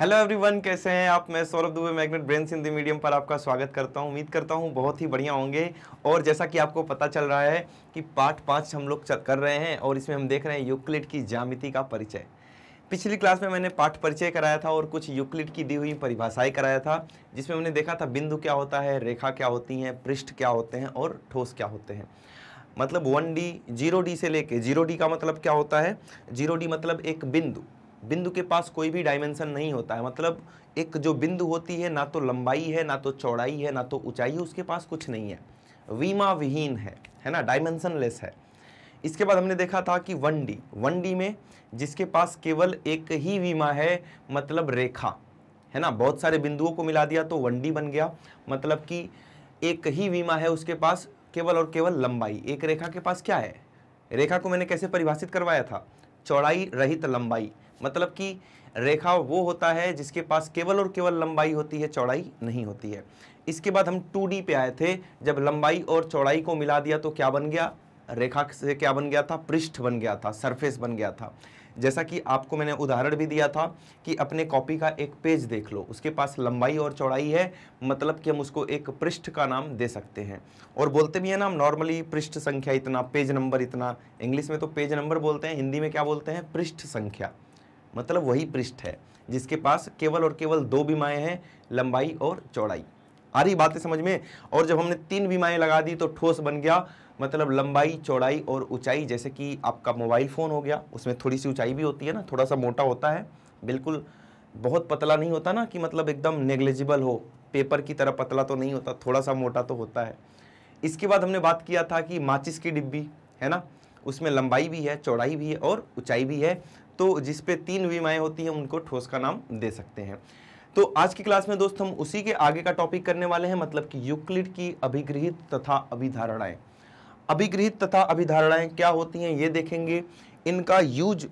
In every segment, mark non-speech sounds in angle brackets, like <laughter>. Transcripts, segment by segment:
hello everyone कैसे हैं आप मैं Saurabh Dubey Magnet Brain Hindi medium पर आपका स्वागत करता हूं उम्मीद करता हूं बहुत ही बढ़िया होंगे और जैसा कि आपको पता चल रहा है कि पार्ट पाँच हम लोग कर रहे हैं और इसमें हम देख रहे हैं यूक्लिड की जामिति का परिचय पिछली क्लास में मैंने पाठ परिचय कराया था और कुछ यूक्लिड की दी हुई परिभाषाएं कराया था जिसमें हमने देखा था बिंदु क्या होता है रेखा क्या होती हैं पृष्ठ क्या होते हैं और ठोस क्या होते हैं मतलब वन डी जीरो डी से लेके जीरो डी का मतलब क्या होता है जीरो डी मतलब एक बिंदु बिंदु के पास कोई भी डायमेंशन नहीं होता है मतलब एक जो बिंदु होती है ना तो लंबाई है ना तो चौड़ाई है ना तो ऊंचाई है उसके पास कुछ नहीं है वीमा विहीन है है ना डायमेंशन लेस है इसके बाद हमने देखा था कि वन डी वन डी में जिसके पास केवल एक ही वीमा है मतलब रेखा है ना बहुत सारे बिंदुओं को मिला दिया तो वन डी बन गया मतलब कि एक ही वीमा है उसके पास केवल और केवल लंबाई एक रेखा के पास क्या है रेखा को मैंने कैसे परिभाषित करवाया था चौड़ाई रहित लंबाई मतलब कि रेखा वो होता है जिसके पास केवल और केवल लंबाई होती है चौड़ाई नहीं होती है इसके बाद हम टू डी पे आए थे जब लंबाई और चौड़ाई को मिला दिया तो क्या बन गया रेखा से क्या बन गया था पृष्ठ बन गया था सरफेस बन गया था जैसा कि आपको मैंने उदाहरण भी दिया था कि अपने कॉपी का एक पेज देख लो उसके पास लंबाई और चौड़ाई है मतलब कि हम उसको एक पृष्ठ का नाम दे सकते हैं और बोलते भी हैं ना हम नॉर्मली पृष्ठ संख्या इतना पेज नंबर इतना इंग्लिश में तो पेज नंबर बोलते हैं हिंदी में क्या बोलते हैं पृष्ठ संख्या मतलब वही पृष्ठ है जिसके पास केवल और केवल दो बीमाएँ हैं लंबाई और चौड़ाई आ रही बातें समझ में और जब हमने तीन बीमाएँ लगा दी तो ठोस बन गया मतलब लंबाई चौड़ाई और ऊंचाई जैसे कि आपका मोबाइल फ़ोन हो गया उसमें थोड़ी सी ऊंचाई भी होती है ना थोड़ा सा मोटा होता है बिल्कुल बहुत पतला नहीं होता ना कि मतलब एकदम नेग्लेजिबल हो पेपर की तरह पतला तो नहीं होता थोड़ा सा मोटा तो होता है इसके बाद हमने बात किया था कि माचिस की डिब्बी है ना उसमें लंबाई भी है चौड़ाई भी है और ऊंचाई भी है तो जिस पे तीन विमाएँ होती हैं उनको ठोस का नाम दे सकते हैं तो आज की क्लास में दोस्त हम उसी के आगे का टॉपिक करने वाले हैं मतलब कि यूक्लिड की अभिगृहित तथा अभिधारणाएं अभिगृहित तथा अभिधारणाएं क्या होती हैं ये देखेंगे इनका यूज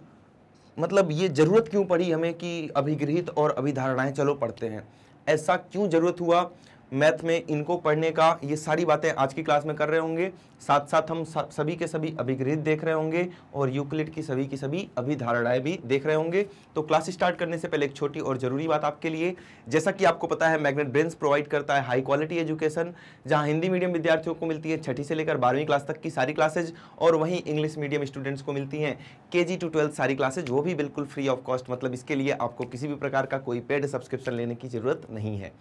मतलब ये ज़रूरत क्यों पड़ी हमें कि अभिगृहित और अभिधारणाएं चलो पढ़ते हैं ऐसा क्यों ज़रूरत हुआ मैथ में इनको पढ़ने का ये सारी बातें आज की क्लास में कर रहे होंगे साथ साथ हम सभी के सभी अभिग्रहित देख रहे होंगे और यूक्लिड की सभी की सभी अभिधारणाएं भी देख रहे होंगे तो क्लास स्टार्ट करने से पहले एक छोटी और ज़रूरी बात आपके लिए जैसा कि आपको पता है मैग्नेट ब्रेंस प्रोवाइड करता है हाई क्वालिटी एजुकेशन जहाँ हिंदी मीडियम विद्यार्थियों को मिलती है छठी से लेकर बारहवीं क्लास तक की सारी क्लासेज और वहीं इंग्लिश मीडियम स्टूडेंट्स को मिलती हैं के जी टू ट्वेल्थ सारी क्लासेज वो भी बिल्कुल फ्री ऑफ कॉस्ट मतलब इसके लिए आपको किसी भी प्रकार का कोई पेड सब्सक्रिप्शन लेने की ज़रूरत नहीं है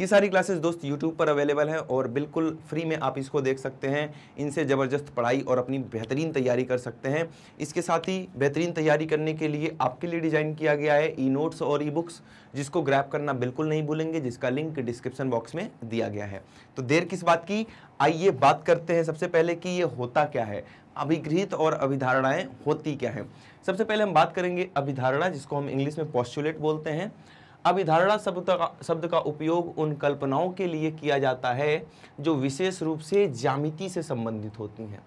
ये सारी क्लासेस दोस्त यूट्यूब पर अवेलेबल हैं और बिल्कुल फ्री में आप इसको देख सकते हैं इनसे ज़बरदस्त पढ़ाई और अपनी बेहतरीन तैयारी कर सकते हैं इसके साथ ही बेहतरीन तैयारी करने के लिए आपके लिए डिज़ाइन किया गया है ई नोट्स और ई बुक्स जिसको ग्रैप करना बिल्कुल नहीं भूलेंगे जिसका लिंक डिस्क्रिप्शन बॉक्स में दिया गया है तो देर किस बात की आइए बात करते हैं सबसे पहले कि ये होता क्या है अभिगृहित और अभिधारणाएं होती क्या है सबसे पहले हम बात करेंगे अभिधारणा जिसको हम इंग्लिश में पॉस्टुलेट बोलते हैं अभिधारणा शब्द का शब्द का उपयोग उन कल्पनाओं के लिए किया जाता है जो विशेष रूप से जामिति से संबंधित होती हैं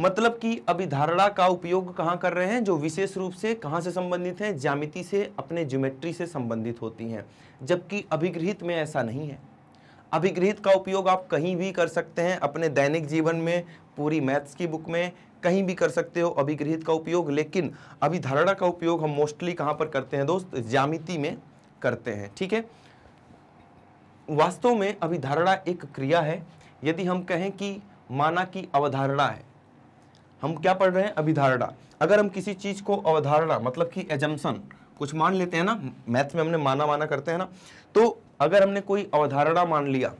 मतलब कि अभिधारणा का उपयोग कहाँ कर रहे हैं जो विशेष रूप से कहाँ से संबंधित हैं जामिति से अपने ज्योमेट्री से संबंधित होती हैं जबकि अभिगृहित में ऐसा नहीं है अभिगृहित का उपयोग आप कहीं भी कर सकते हैं अपने दैनिक जीवन में पूरी मैथ्स की बुक में कहीं भी कर सकते हो अभिगृहित का उपयोग लेकिन अभिधारणा का उपयोग हम मोस्टली कहां पर करते हैं दोस्त ज्यामिति में करते हैं ठीक है वास्तव में अभिधारणा एक क्रिया है यदि हम कहें कि माना की अवधारणा है हम क्या पढ़ रहे हैं अभिधारणा अगर हम किसी चीज़ को अवधारणा मतलब कि एजम्सन कुछ मान लेते हैं ना मैथ में हमने माना माना करते हैं ना तो अगर हमने कोई अवधारणा मान लिया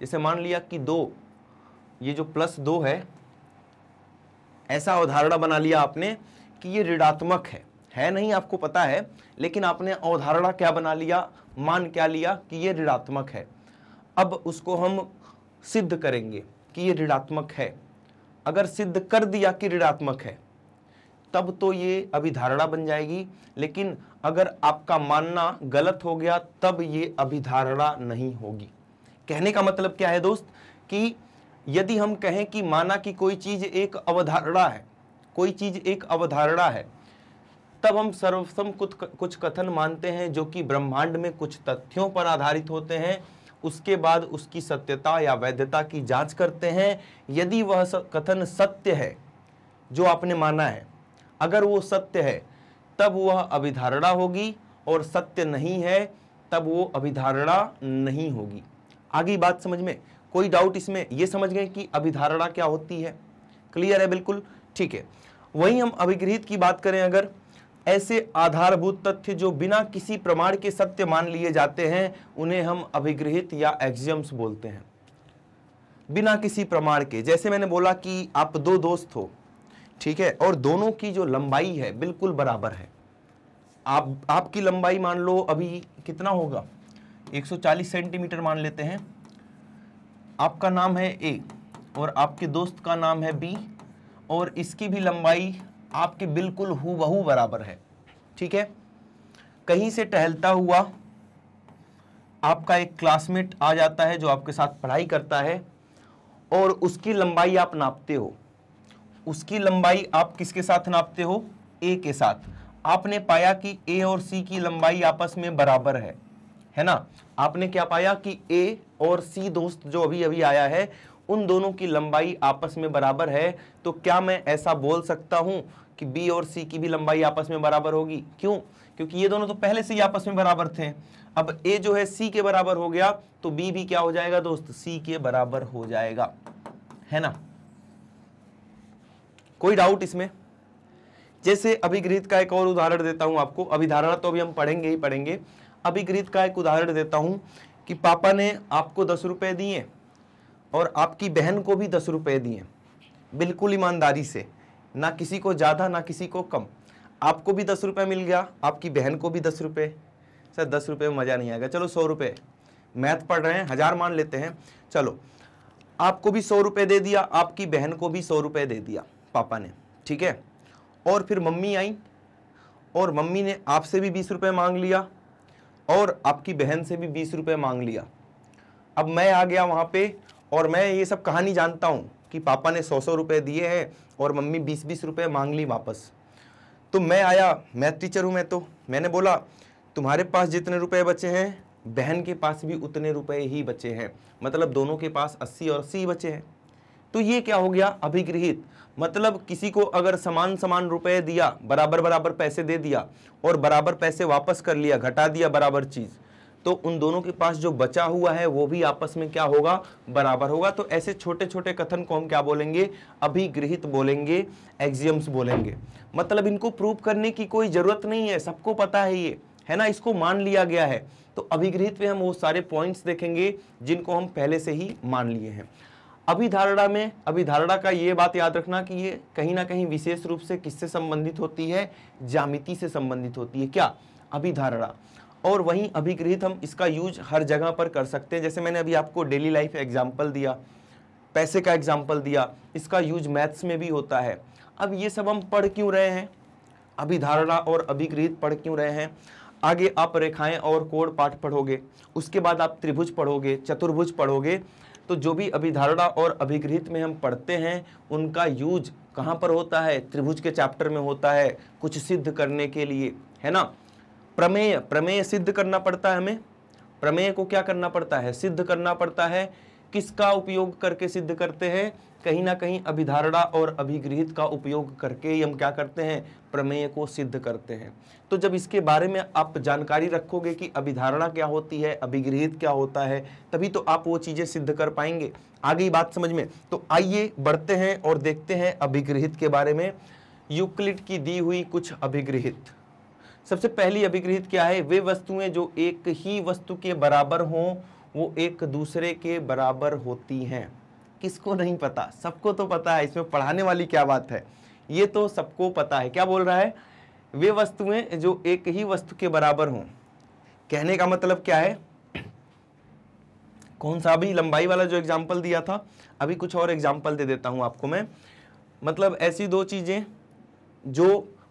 जैसे मान लिया कि दो ये जो प्लस दो है ऐसा अवधारणा बना लिया आपने कि ये ऋणात्मक है है नहीं आपको पता है लेकिन आपने अवधारणा क्या बना लिया मान क्या लिया कि ये ऋणात्मक है अब उसको हम सिद्ध करेंगे कि ये ऋणात्मक है अगर सिद्ध कर दिया कि ऋणात्मक है तब तो ये अभिधारणा बन जाएगी लेकिन अगर आपका मानना गलत हो गया तब ये अभिधारणा नहीं होगी कहने का मतलब क्या है दोस्त कि यदि हम कहें कि माना कि कोई चीज़ एक अवधारणा है कोई चीज़ एक अवधारणा है तब हम सर्वसम कुछ कुछ कथन मानते हैं जो कि ब्रह्मांड में कुछ तथ्यों पर आधारित होते हैं उसके बाद उसकी सत्यता या वैधता की जांच करते हैं यदि वह कथन सत्य है जो आपने माना है अगर वो सत्य है तब वह अभिधारणा होगी और सत्य नहीं है तब वो अभिधारणा नहीं होगी आगे बात समझ में कोई डाउट इसमें ये समझ गए कि अभिधारणा क्या होती है क्लियर है बिल्कुल ठीक है वहीं हम अभिगृहित की बात करें अगर ऐसे आधारभूत तथ्य जो बिना किसी प्रमाण के सत्य मान लिए जाते हैं उन्हें हम अभिगृहित या एग्जियम्स बोलते हैं बिना किसी प्रमाण के जैसे मैंने बोला कि आप दो दोस्त हो ठीक है और दोनों की जो लंबाई है बिल्कुल बराबर है आप आपकी लंबाई मान लो अभी कितना होगा 140 सेंटीमीटर मान लेते हैं आपका नाम है ए और आपके दोस्त का नाम है बी और इसकी भी लंबाई आपके बिल्कुल हु बहू बराबर है ठीक है कहीं से टहलता हुआ आपका एक क्लासमेट आ जाता है जो आपके साथ पढ़ाई करता है और उसकी लंबाई आप नापते हो उसकी लंबाई आप किसके साथ नापते हो ए के साथ आपने पाया कि ए और सी की लंबाई आपस में बराबर है है ना आपने क्या पाया कि ए और सी दोस्त जो अभी अभी आया है उन दोनों की लंबाई आपस में बराबर है तो क्या मैं ऐसा बोल सकता हूँ कि बी और सी की भी लंबाई आपस में बराबर होगी क्यों क्योंकि ये दोनों तो पहले से ही आपस में बराबर थे अब ए जो है सी के बराबर हो गया तो बी भी क्या हो जाएगा दोस्त सी के बराबर हो जाएगा है ना कोई डाउट इसमें जैसे अभिग्रहित का एक और उदाहरण देता हूं आपको अभिधारणा तो अभी हम पढ़ेंगे ही पढ़ेंगे अभिग्रहित का एक उदाहरण देता हूं कि पापा ने आपको दस रुपये दिए और आपकी बहन को भी दस रुपये दिए बिल्कुल ईमानदारी से ना किसी को ज़्यादा ना किसी को कम आपको भी दस रुपये मिल गया आपकी बहन को भी दस रुपये सर दस रुपये में मज़ा नहीं आएगा चलो सौ रुपये मैथ पढ़ रहे हैं हज़ार मान लेते हैं चलो आपको भी सौ रुपये दे दिया आपकी बहन को भी सौ रुपये दे दिया पापा ने ठीक है और फिर मम्मी आई और मम्मी ने आपसे भी बीस रुपये मांग लिया और आपकी बहन से भी बीस रुपये मांग लिया अब मैं आ गया वहाँ पे और मैं ये सब कहानी जानता हूँ कि पापा ने सौ सौ रुपये दिए हैं और मम्मी बीस बीस रुपये मांग ली वापस तो मैं आया मैथ टीचर हूँ मैं तो मैंने बोला तुम्हारे पास जितने रुपए बचे हैं बहन के पास भी उतने रुपए ही बचे हैं मतलब दोनों के पास अस्सी और अस्सी बचे हैं तो ये क्या हो गया अभिगृहित मतलब किसी को अगर समान समान रुपए दिया बराबर बराबर पैसे दे दिया और बराबर पैसे वापस कर लिया घटा दिया बराबर चीज़ तो उन दोनों के पास जो बचा हुआ है वो भी आपस में क्या होगा बराबर होगा तो ऐसे छोटे छोटे कथन को हम क्या बोलेंगे अभिगृहित बोलेंगे एग्जियम्स बोलेंगे मतलब इनको प्रूव करने की कोई ज़रूरत नहीं है सबको पता है ये है ना इसको मान लिया गया है तो अभिगृहित में हम वो सारे पॉइंट्स देखेंगे जिनको हम पहले से ही मान लिए हैं अभिधारणा में अभिधारणा का ये बात याद रखना कि ये कहीं ना कहीं विशेष रूप से किससे संबंधित होती है जामिति से संबंधित होती है क्या अभिधारणा और वहीं अभिगृहित हम इसका यूज हर जगह पर कर सकते हैं जैसे मैंने अभी आपको डेली लाइफ एग्जाम्पल दिया पैसे का एग्जाम्पल दिया इसका यूज मैथ्स में भी होता है अब ये सब हम पढ़ क्यों रहे हैं अभिधारणा और अभिगृहित पढ़ क्यों रहे हैं आगे आप रेखाएं और कोड पाठ पढ़ोगे उसके बाद आप त्रिभुज पढ़ोगे चतुर्भुज पढ़ोगे तो जो भी अभिधारणा और अभिगृहित में हम पढ़ते हैं उनका यूज कहाँ पर होता है त्रिभुज के चैप्टर में होता है कुछ सिद्ध करने के लिए है ना प्रमेय प्रमेय सिद्ध करना पड़ता है हमें प्रमेय को क्या करना पड़ता है सिद्ध करना पड़ता है किसका उपयोग करके सिद्ध करते हैं कहीं ना कहीं अभिधारणा और अभिगृहित का उपयोग करके हम क्या करते हैं प्रमेय को सिद्ध करते हैं तो जब इसके बारे में आप जानकारी रखोगे कि अभिधारणा क्या होती है अभिगृहित क्या होता है तभी तो आप वो चीज़ें सिद्ध कर पाएंगे आगे बात समझ में तो आइए बढ़ते हैं और देखते हैं अभिगृहित के बारे में यूक्लिड की दी हुई कुछ अभिगृहित सबसे पहली अभिगृहित क्या है वे वस्तुएं जो एक ही वस्तु के बराबर हों वो एक दूसरे के बराबर होती हैं किसको नहीं पता सबको तो पता है इसमें पढ़ाने वाली क्या बात है ये तो सबको पता है क्या बोल रहा है वे वस्तुएं जो एक ही वस्तु के बराबर हों कहने का मतलब क्या है कौन सा भी लंबाई वाला जो एग्जाम्पल दिया था अभी कुछ और एग्जाम्पल दे देता हूँ आपको मैं मतलब ऐसी दो चीज़ें जो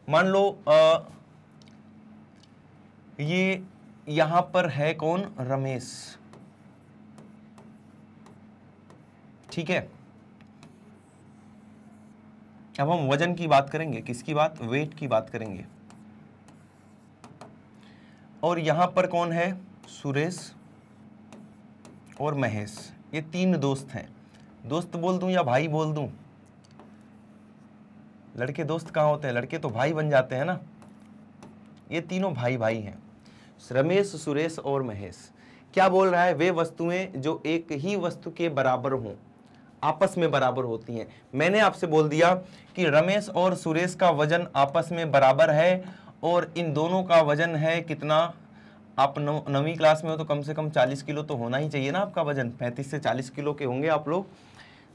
मान लो आ, ये यहाँ पर है कौन रमेश ठीक है अब हम वजन की बात करेंगे किसकी बात वेट की बात करेंगे और यहां पर कौन है सुरेश और महेश ये तीन दोस्त हैं दोस्त बोल दूं या भाई बोल दूं लड़के दोस्त कहाँ होते हैं लड़के तो भाई बन जाते हैं ना ये तीनों भाई भाई हैं रमेश सुरेश और महेश क्या बोल रहा है वे वस्तुएं जो एक ही वस्तु के बराबर हों आपस में बराबर होती हैं मैंने आपसे बोल दिया कि रमेश और सुरेश का वजन आपस में बराबर है और इन दोनों का वजन है कितना आप नवी क्लास में हो तो कम से कम 40 किलो तो होना ही चाहिए ना आपका वजन 35 से 40 किलो के होंगे आप लोग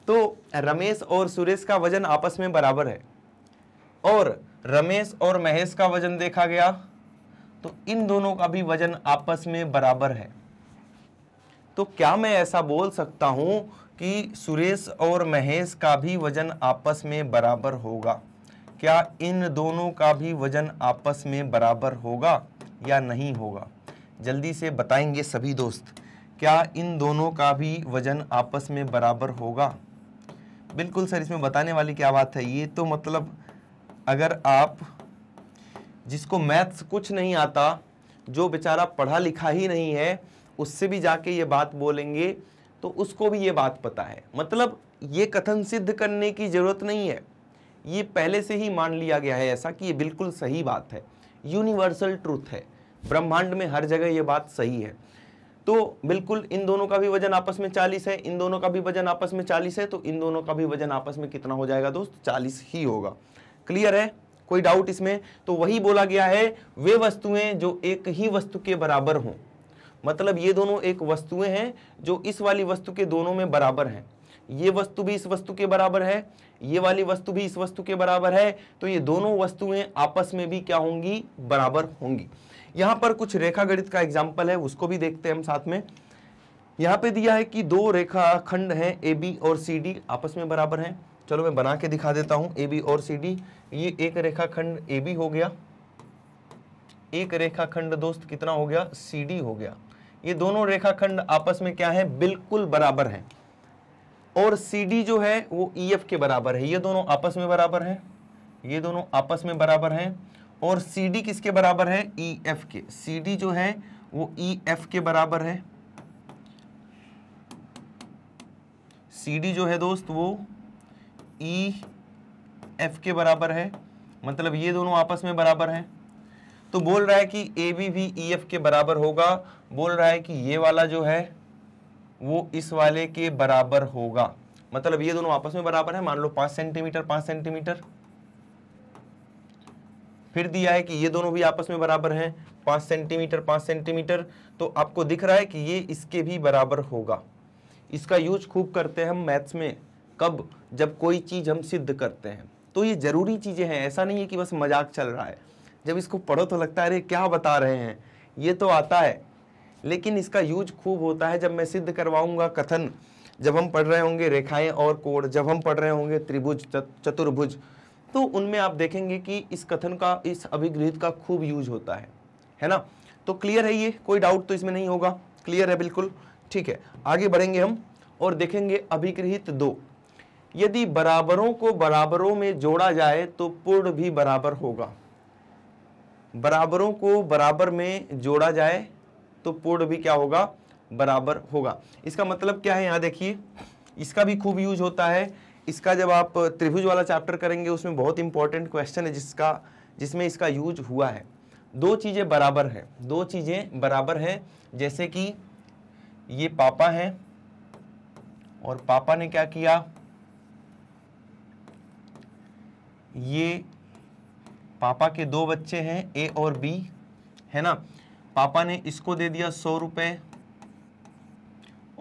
तो रमेश और सुरेश का वजन आपस में बराबर है और रमेश और महेश का वजन देखा गया तो इन दोनों का भी वजन आपस में बराबर है तो क्या मैं ऐसा बोल सकता हूं कि सुरेश और महेश का भी वजन आपस में बराबर होगा क्या इन दोनों का भी वजन आपस में बराबर होगा या नहीं होगा जल्दी से बताएंगे सभी दोस्त क्या इन दोनों का भी वजन आपस में बराबर होगा बिल्कुल सर इसमें बताने वाली क्या बात है ये तो मतलब अगर आप जिसको मैथ्स कुछ नहीं आता जो बेचारा पढ़ा लिखा ही नहीं है उससे भी जाके ये बात बोलेंगे तो उसको भी ये बात पता है मतलब ये कथन सिद्ध करने की ज़रूरत नहीं है ये पहले से ही मान लिया गया है ऐसा कि ये बिल्कुल सही बात है यूनिवर्सल ट्रूथ है ब्रह्मांड में हर जगह ये बात सही है तो बिल्कुल इन दोनों का भी वजन आपस में चालीस है इन दोनों का भी वजन आपस में चालीस है तो इन दोनों का भी वजन आपस में कितना हो जाएगा दोस्त चालीस ही होगा क्लियर है कोई डाउट इसमें तो वही बोला गया है वे वस्तुएं जो एक ही वस्तु के बराबर हों मतलब ये दोनों एक वस्तुएं हैं जो इस वाली वस्तु के दोनों में बराबर हैं ये वस्तु भी इस वस्तु के बराबर है ये वाली वस्तु भी इस वस्तु के बराबर है तो ये दोनों वस्तुएं आपस में भी क्या होंगी बराबर होंगी यहाँ पर कुछ रेखा गणित का एग्जाम्पल है उसको भी देखते हैं हम साथ में यहाँ पे दिया है कि दो रेखा खंड है ए बी और सी डी आपस में बराबर हैं चलो मैं बना के दिखा देता हूँ ए बी और सी डी ये एक रेखा खंड ए बी हो गया एक रेखा खंड दोस्त कितना हो गया सी डी हो गया ये दोनों रेखाखंड आपस में क्या है बिल्कुल बराबर हैं और सी डी जो है वो ई e एफ के बराबर है ये दोनों आपस में बराबर हैं ये दोनों आपस में बराबर हैं और सी डी किसके बराबर है EF के CD जो है वो ई e एफ के बराबर है सी डी जो है दोस्त वो ई e एफ के बराबर है मतलब ये दोनों आपस में बराबर हैं तो बोल रहा है कि ए बी भी ई एफ के बराबर होगा बोल रहा है कि ये वाला जो है वो इस वाले के बराबर होगा मतलब ये दोनों आपस में बराबर है मान लो पांच सेंटीमीटर पांच सेंटीमीटर फिर दिया है कि ये दोनों भी आपस में बराबर हैं पांच सेंटीमीटर पांच सेंटीमीटर तो आपको दिख रहा है कि ये इसके भी बराबर होगा इसका यूज खूब करते हैं हम मैथ्स में कब जब कोई चीज़ हम सिद्ध करते हैं तो ये ज़रूरी चीज़ें हैं ऐसा नहीं है कि बस मजाक चल रहा है जब इसको पढ़ो तो लगता है अरे क्या बता रहे हैं ये तो आता है लेकिन इसका यूज खूब होता है जब मैं सिद्ध करवाऊंगा कथन जब हम पढ़ रहे होंगे रेखाएं और कोड़ जब हम पढ़ रहे होंगे त्रिभुज चतुर्भुज तो उनमें आप देखेंगे कि इस कथन का इस अभिगृहित का खूब यूज होता है है ना तो क्लियर है ये कोई डाउट तो इसमें नहीं होगा क्लियर है बिल्कुल ठीक है आगे बढ़ेंगे हम और देखेंगे अभिगृहित दो यदि बराबरों को बराबरों में जोड़ा जाए तो पूर्ण भी बराबर होगा बराबरों को बराबर में जोड़ा जाए तो पूर्ण भी क्या होगा बराबर होगा इसका मतलब क्या है यहाँ देखिए इसका भी खूब यूज होता है इसका जब आप त्रिभुज वाला चैप्टर करेंगे उसमें बहुत इंपॉर्टेंट क्वेश्चन है जिसका जिसमें इसका यूज हुआ है दो चीज़ें बराबर हैं दो चीज़ें बराबर हैं जैसे कि ये पापा हैं और पापा ने क्या किया ये पापा के दो बच्चे हैं ए और बी है ना पापा ने इसको दे दिया सौ रुपये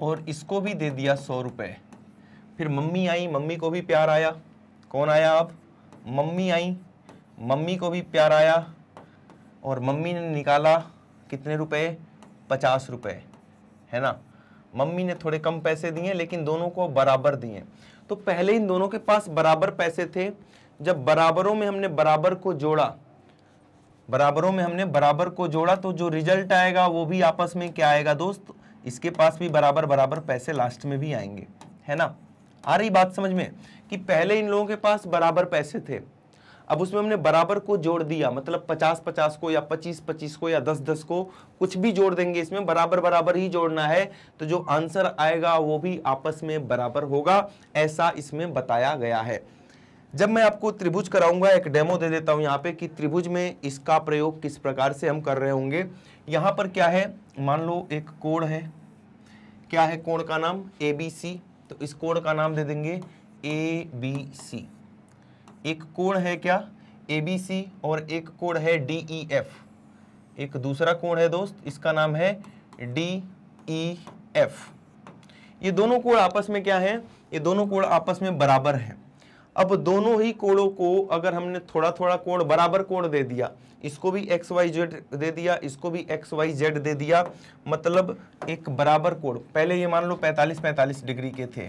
और इसको भी दे दिया सौ रुपये फिर मम्मी आई मम्मी को भी प्यार आया कौन आया अब मम्मी आई मम्मी को भी प्यार आया और मम्मी ने निकाला कितने रुपए पचास रुपए है ना मम्मी ने थोड़े कम पैसे दिए लेकिन दोनों को बराबर दिए तो पहले इन दोनों के पास बराबर पैसे थे जब बराबरों में हमने बराबर को जोड़ा बराबरों में हमने बराबर को जोड़ा तो जो रिजल्ट आएगा वो भी आपस में क्या आएगा दोस्त इसके पास भी बराबर बराबर पैसे लास्ट में भी आएंगे है ना आ रही बात समझ में कि पहले इन लोगों के पास बराबर पैसे थे अब उसमें हमने बराबर को जोड़ दिया मतलब पचास पचास को या पच्चीस पच्चीस को या दस दस को कुछ भी जोड़ देंगे इसमें बराबर बराबर ही जोड़ना है तो जो आंसर आएगा वो भी आपस में बराबर होगा ऐसा इसमें बताया गया है जब मैं आपको त्रिभुज कराऊंगा एक डेमो दे देता हूं यहाँ पे कि त्रिभुज में इसका प्रयोग किस प्रकार से हम कर रहे होंगे यहाँ पर क्या है मान लो एक कोण है क्या है कोण का नाम ए बी सी तो इस कोण का नाम दे देंगे ए बी सी एक कोण है क्या ए बी सी और एक कोण है डी ई एफ एक दूसरा कोण है दोस्त इसका नाम है डी ई एफ ये दोनों कोण आपस में क्या है ये दोनों कोण आपस में बराबर हैं अब दोनों ही कोणों को अगर हमने थोड़ा थोड़ा कोण बराबर कोण दे दिया इसको भी एक्स वाई जेड दे दिया इसको भी एक्स वाई जेड दे दिया मतलब एक बराबर कोण पहले ये मान लो 45 45 डिग्री के थे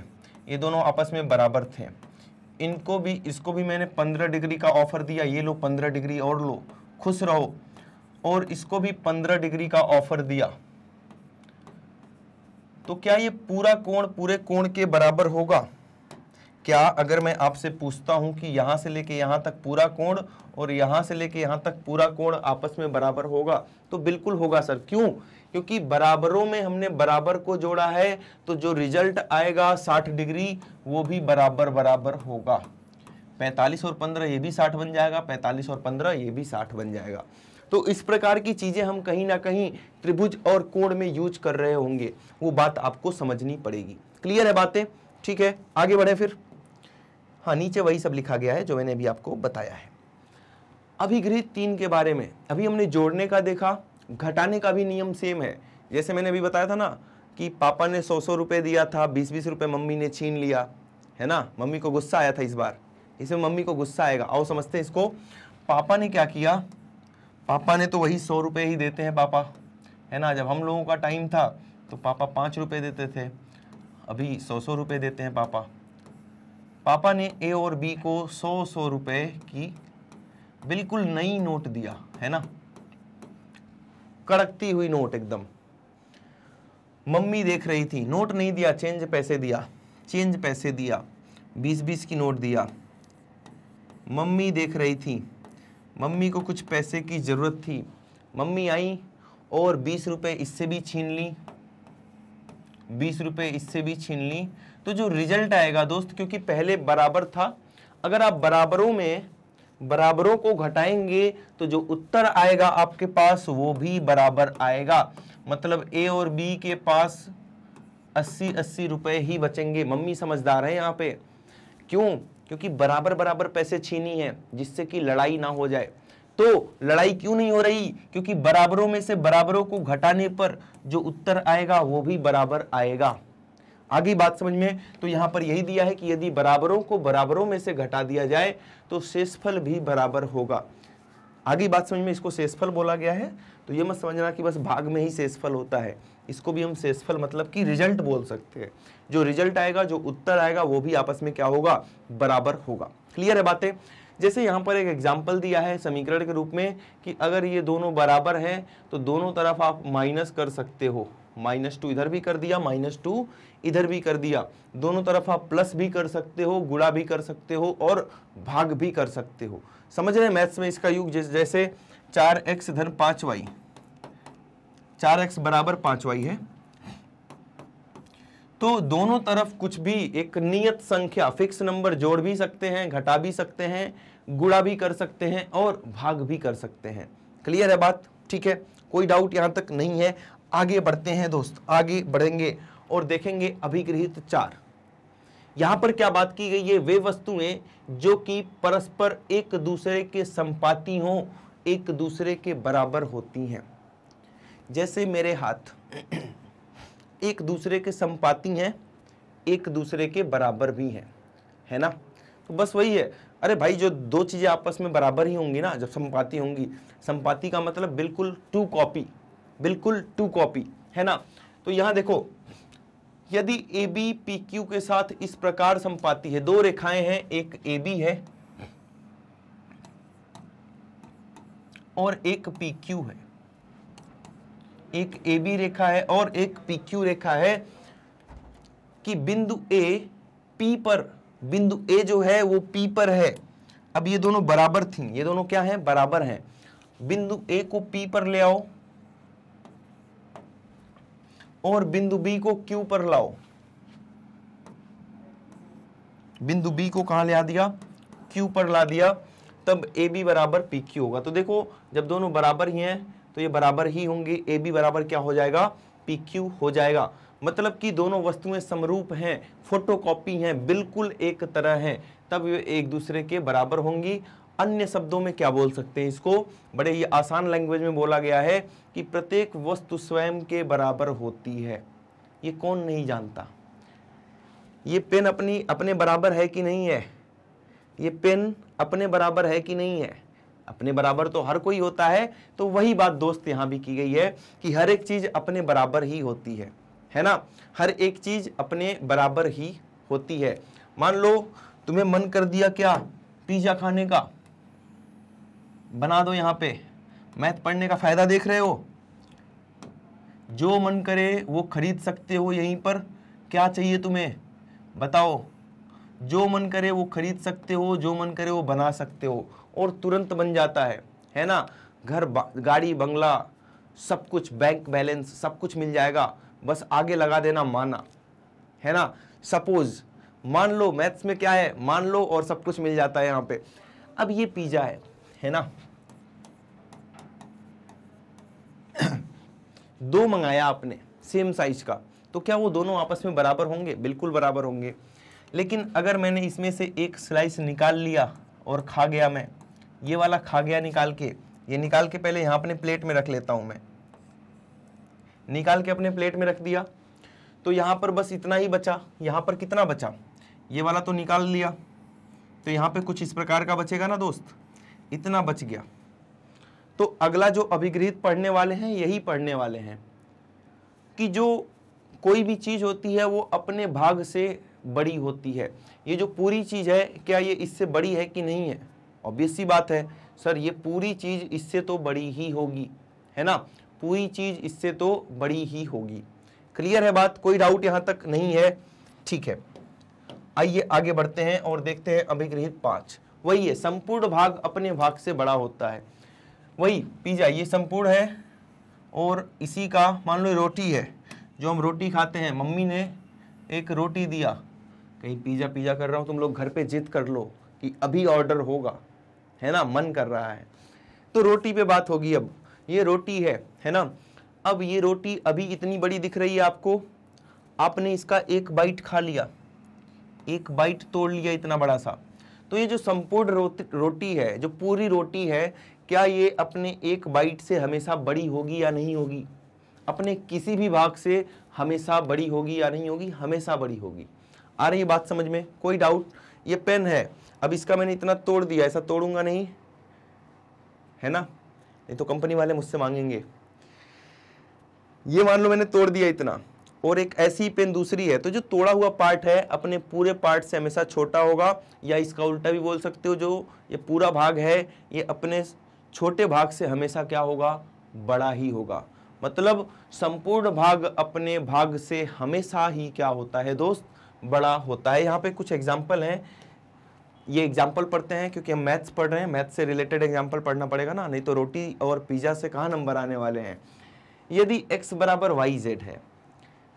ये दोनों आपस में बराबर थे इनको भी इसको भी मैंने 15 डिग्री का ऑफर दिया ये लो 15 डिग्री और लो खुश रहो और इसको भी 15 डिग्री का ऑफर दिया तो क्या ये पूरा कोण पूरे कोण के बराबर होगा क्या अगर मैं आपसे पूछता हूं कि यहाँ से लेके यहाँ तक पूरा कोण और यहाँ से लेके यहाँ तक पूरा कोण आपस में बराबर होगा तो बिल्कुल होगा सर क्यों क्योंकि बराबरों में हमने बराबर को जोड़ा है तो जो रिजल्ट आएगा 60 डिग्री वो भी बराबर बराबर होगा 45 और 15 ये भी 60 बन जाएगा 45 और 15 ये भी 60 बन जाएगा तो इस प्रकार की चीज़ें हम कहीं ना कहीं त्रिभुज और कोण में यूज कर रहे होंगे वो बात आपको समझनी पड़ेगी क्लियर है बातें ठीक है आगे बढ़े फिर हाँ नीचे वही सब लिखा गया है जो मैंने अभी आपको बताया है अभिगृहित तीन के बारे में अभी हमने जोड़ने का देखा घटाने का भी नियम सेम है जैसे मैंने अभी बताया था ना कि पापा ने सौ सौ रुपये दिया था बीस बीस रुपये मम्मी ने छीन लिया है ना मम्मी को गुस्सा आया था इस बार इसमें मम्मी को गुस्सा आएगा आओ समझते हैं इसको पापा ने क्या किया पापा ने तो वही सौ रुपये ही देते हैं पापा है ना जब हम लोगों का टाइम था तो पापा पाँच रुपये देते थे अभी सौ सौ रुपये देते हैं पापा पापा ने ए और बी को सौ सौ रुपए की बिल्कुल नई नोट दिया है ना कड़कती हुई नोट एकदम मम्मी देख रही थी नोट नहीं दिया चेंज पैसे दिया चेंज पैसे दिया बीस बीस की नोट दिया मम्मी देख रही थी मम्मी को कुछ पैसे की ज़रूरत थी मम्मी आई और बीस रुपए इससे भी छीन ली बीस रुपए इससे भी छीन ली तो जो रिजल्ट आएगा दोस्त क्योंकि पहले बराबर था अगर आप बराबरों में बराबरों को घटाएंगे तो जो उत्तर आएगा आपके पास वो भी बराबर आएगा मतलब ए और बी के पास अस्सी अस्सी रुपए ही बचेंगे मम्मी समझदार है यहाँ पे क्यों क्योंकि बराबर बराबर पैसे छीनी है जिससे कि लड़ाई ना हो जाए तो लड़ाई क्यों नहीं हो रही क्योंकि बराबरों में से बराबरों को घटाने पर जो उत्तर आएगा वो भी बराबर आएगा आगे बात समझ में तो यहाँ पर यही दिया है कि यदि बराबरों को बराबरों में से घटा दिया जाए तो शेषफल भी बराबर होगा आगे बात समझ में इसको शेषफल बोला गया है तो ये मत समझना कि बस भाग में ही शेषफल होता है इसको भी हम शेषफल मतलब कि रिजल्ट बोल सकते हैं जो रिजल्ट आएगा जो उत्तर आएगा वो भी आपस में क्या होगा बराबर होगा क्लियर है बातें जैसे यहाँ पर एक एग्जाम्पल दिया है समीकरण के रूप में कि अगर ये दोनों बराबर हैं तो दोनों तरफ आप माइनस कर सकते हो माइनस टू इधर भी कर दिया माइनस टू इधर भी कर दिया दोनों तरफ आप प्लस भी कर सकते हो गुड़ा भी कर सकते हो और भाग भी कर सकते हो समझ रहे हैं मैथ्स में इसका युग जैसे चार एक्स धन पांच वाई चार एक्स बराबर पांच वाई है तो दोनों तरफ कुछ भी एक नियत संख्या फिक्स नंबर जोड़ भी सकते हैं घटा भी सकते हैं गुड़ा भी कर सकते हैं और भाग भी कर सकते हैं क्लियर है बात ठीक है कोई डाउट यहां तक नहीं है आगे बढ़ते हैं दोस्त आगे बढ़ेंगे और देखेंगे अभिग्रहित चार यहाँ पर क्या बात की गई है वे वस्तुएं जो कि परस्पर एक दूसरे के संपाती हों एक दूसरे के बराबर होती हैं जैसे मेरे हाथ <clears throat> एक दूसरे के संपाती हैं एक दूसरे के बराबर भी हैं है ना तो बस वही है अरे भाई जो दो चीज़ें आपस में बराबर ही होंगी ना जब संपाति होंगी संपाति का मतलब बिल्कुल टू कॉपी बिल्कुल टू कॉपी है ना तो यहां देखो यदि ए बी पी क्यू के साथ इस प्रकार संपाती है दो रेखाएं हैं एक ए बी है और एक पी क्यू है एक ए बी रेखा है और एक पी क्यू रेखा है कि बिंदु ए पी पर बिंदु ए जो है वो पी पर है अब ये दोनों बराबर थी ये दोनों क्या हैं बराबर हैं बिंदु ए को पी पर ले आओ और बिंदु बी को क्यू पर लाओ बिंदु बी को कहा ला दिया क्यू पर ला दिया तब ए बी बराबर पी क्यू होगा तो देखो जब दोनों बराबर ही हैं तो ये बराबर ही होंगे ए बी बराबर क्या हो जाएगा पी क्यू हो जाएगा मतलब कि दोनों वस्तुएं समरूप हैं फोटोकॉपी हैं बिल्कुल एक तरह हैं तब ये एक दूसरे के बराबर होंगी अन्य शब्दों में क्या बोल सकते हैं इसको बड़े ही आसान लैंग्वेज में बोला गया है कि प्रत्येक वस्तु स्वयं के बराबर होती है ये कौन नहीं जानता ये पेन अपनी अपने बराबर है कि नहीं है ये पेन अपने बराबर है कि नहीं है अपने बराबर तो हर कोई होता है तो वही बात दोस्त यहाँ भी की गई है कि हर एक चीज़ अपने बराबर ही होती है है ना हर एक चीज़ अपने बराबर ही होती है मान लो तुम्हें मन कर दिया क्या पिज़्ज़ा खाने का बना दो यहाँ पे मैथ पढ़ने का फ़ायदा देख रहे हो जो मन करे वो खरीद सकते हो यहीं पर क्या चाहिए तुम्हें बताओ जो मन करे वो खरीद सकते हो जो मन करे वो बना सकते हो और तुरंत बन जाता है है ना घर गाड़ी बंगला सब कुछ बैंक बैलेंस सब कुछ मिल जाएगा बस आगे लगा देना माना है ना सपोज मान लो मैथ्स में क्या है मान लो और सब कुछ मिल जाता है यहाँ पे अब ये पिज़्ज़ा है है ना दो मंगाया आपने सेम साइज का तो क्या वो दोनों आपस में बराबर होंगे बिल्कुल बराबर होंगे लेकिन अगर मैंने इसमें से एक स्लाइस निकाल लिया और खा गया मैं ये वाला खा गया निकाल के ये निकाल के पहले यहाँ अपने प्लेट में रख लेता हूँ मैं निकाल के अपने प्लेट में रख दिया तो यहाँ पर बस इतना ही बचा यहाँ पर कितना बचा ये वाला तो निकाल लिया तो यहाँ पे कुछ इस प्रकार का बचेगा ना दोस्त इतना बच गया तो अगला जो अभिगृहित पढ़ने वाले हैं यही पढ़ने वाले हैं कि जो कोई भी चीज़ होती है वो अपने भाग से बड़ी होती है ये जो पूरी चीज़ है क्या ये इससे बड़ी है कि नहीं है ऑब्वियसली बात है सर ये पूरी चीज़ इससे तो बड़ी ही होगी है ना पूरी चीज़ इससे तो बड़ी ही होगी क्लियर है बात कोई डाउट यहाँ तक नहीं है ठीक है आइए आगे बढ़ते हैं और देखते हैं अभिगृहित पाँच वही है संपूर्ण भाग अपने भाग से बड़ा होता है वही पिज़्ज़ा ये संपूर्ण है और इसी का मान लो रोटी है जो हम रोटी खाते हैं मम्मी ने एक रोटी दिया कहीं पिज़्ज़ा पिज़्ज़ा कर रहा हूँ तुम लोग घर पे जिद कर लो कि अभी ऑर्डर होगा है ना मन कर रहा है तो रोटी पे बात होगी अब ये रोटी है है ना अब ये रोटी अभी इतनी बड़ी दिख रही है आपको आपने इसका एक बाइट खा लिया एक बाइट तोड़ लिया इतना बड़ा सा तो ये जो संपूर्ण रोटी है जो पूरी रोटी है क्या ये अपने एक बाइट से हमेशा बड़ी होगी या नहीं होगी अपने किसी भी भाग से हमेशा बड़ी होगी या नहीं होगी हमेशा बड़ी होगी आ रही बात समझ में कोई डाउट ये पेन है अब इसका मैंने इतना तोड़ दिया ऐसा तोड़ूंगा नहीं है ना नहीं तो कंपनी वाले मुझसे मांगेंगे ये मान लो मैंने तोड़ दिया इतना और एक ऐसी पेन दूसरी है तो जो तोड़ा हुआ पार्ट है अपने पूरे पार्ट से हमेशा छोटा होगा या इसका उल्टा भी बोल सकते हो जो ये पूरा भाग है ये अपने छोटे भाग से हमेशा क्या होगा बड़ा ही होगा मतलब संपूर्ण भाग अपने भाग से हमेशा ही क्या होता है दोस्त बड़ा होता है यहाँ पे कुछ एग्जाम्पल हैं ये एग्जाम्पल पढ़ते हैं क्योंकि हम मैथ्स पढ़ रहे हैं मैथ्स से रिलेटेड एग्जाम्पल पढ़ना पड़ेगा ना नहीं तो रोटी और पिज़्ज़ा से कहाँ नंबर आने वाले हैं यदि एक्स बराबर वाई जेड है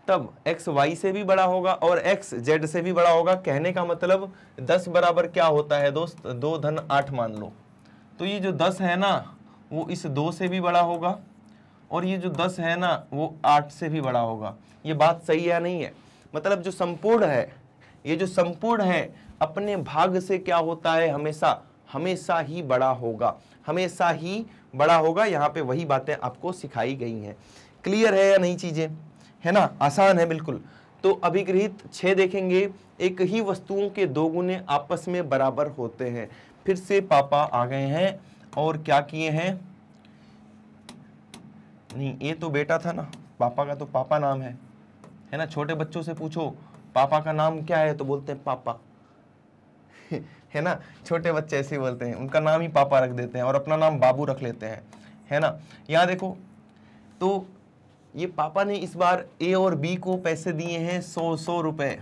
तब एक्स वाई से भी बड़ा होगा और एक्स जेड से भी बड़ा होगा कहने का मतलब दस बराबर क्या होता है दोस्त दो धन आठ मान लो तो ये जो दस है ना वो इस दो से भी बड़ा होगा और ये जो दस है ना वो आठ से भी बड़ा होगा ये बात सही या नहीं है मतलब जो संपूर्ण है ये जो संपूर्ण है अपने भाग से क्या होता है हमेशा हमेशा ही बड़ा होगा हमेशा ही बड़ा होगा यहाँ पे वही बातें आपको सिखाई गई हैं क्लियर है या नहीं चीज़ें है ना आसान है बिल्कुल तो अभिगृहित छः देखेंगे एक ही वस्तुओं के दो गुने आपस में बराबर होते हैं फिर से पापा आ गए हैं और क्या किए हैं नहीं ये तो बेटा था ना पापा का तो पापा नाम है है ना छोटे बच्चों से पूछो पापा का नाम क्या है तो बोलते हैं पापा <laughs> है ना छोटे बच्चे ऐसे ही बोलते हैं उनका नाम ही पापा रख देते हैं और अपना नाम बाबू रख लेते हैं है ना यहाँ देखो तो ये पापा ने इस बार ए और बी को पैसे दिए हैं सौ सौ रुपये